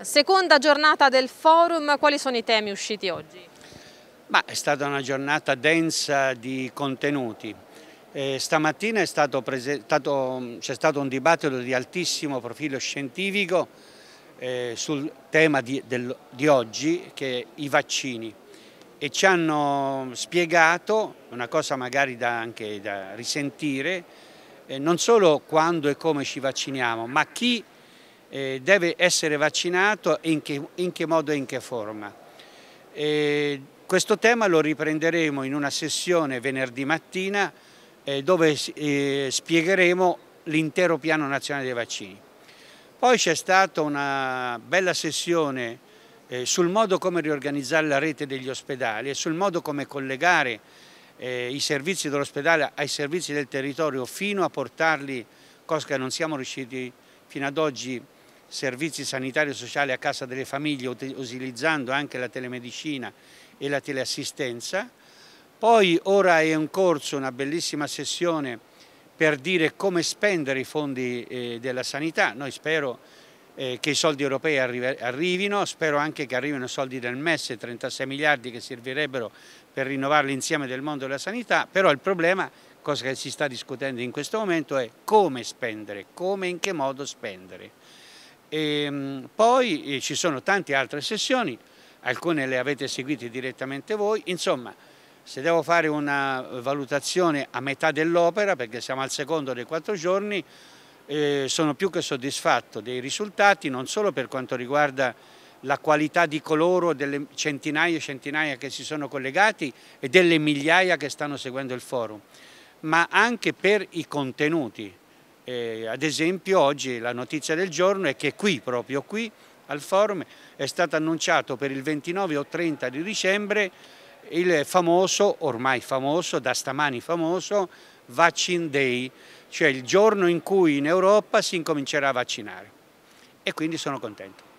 Seconda giornata del forum, quali sono i temi usciti oggi? Ma è stata una giornata densa di contenuti. Eh, stamattina mm, c'è stato, stato un dibattito di altissimo profilo scientifico eh, sul tema di, del, di oggi che è i vaccini e ci hanno spiegato, una cosa magari da, anche da risentire, eh, non solo quando e come ci vacciniamo ma chi eh, deve essere vaccinato e in che, in che modo e in che forma. E eh, questo tema lo riprenderemo in una sessione venerdì mattina eh, dove eh, spiegheremo l'intero piano nazionale dei vaccini. Poi c'è stata una bella sessione eh, sul modo come riorganizzare la rete degli ospedali e sul modo come collegare eh, i servizi dell'ospedale ai servizi del territorio fino a portarli, cosa che non siamo riusciti fino ad oggi servizi sanitari e sociali a casa delle famiglie utilizzando anche la telemedicina e la teleassistenza. Poi ora è in corso una bellissima sessione per dire come spendere i fondi eh, della sanità. Noi spero eh, che i soldi europei arrivino, spero anche che arrivino i soldi del MES, 36 miliardi che servirebbero per rinnovare l'insieme del mondo della sanità, però il problema, cosa che si sta discutendo in questo momento, è come spendere, come e in che modo spendere. E ehm, poi eh, ci sono tante altre sessioni, alcune le avete seguite direttamente voi, insomma se devo fare una valutazione a metà dell'opera, perché siamo al secondo dei quattro giorni, eh, sono più che soddisfatto dei risultati, non solo per quanto riguarda la qualità di coloro delle centinaia e centinaia che si sono collegati e delle migliaia che stanno seguendo il forum, ma anche per i contenuti, eh, ad esempio oggi la notizia del giorno è che qui, proprio qui, al forum, è stato annunciato per il 29 o 30 di dicembre il famoso, ormai famoso, da stamani famoso, Vaccine Day, cioè il giorno in cui in Europa si incomincerà a vaccinare. E quindi sono contento.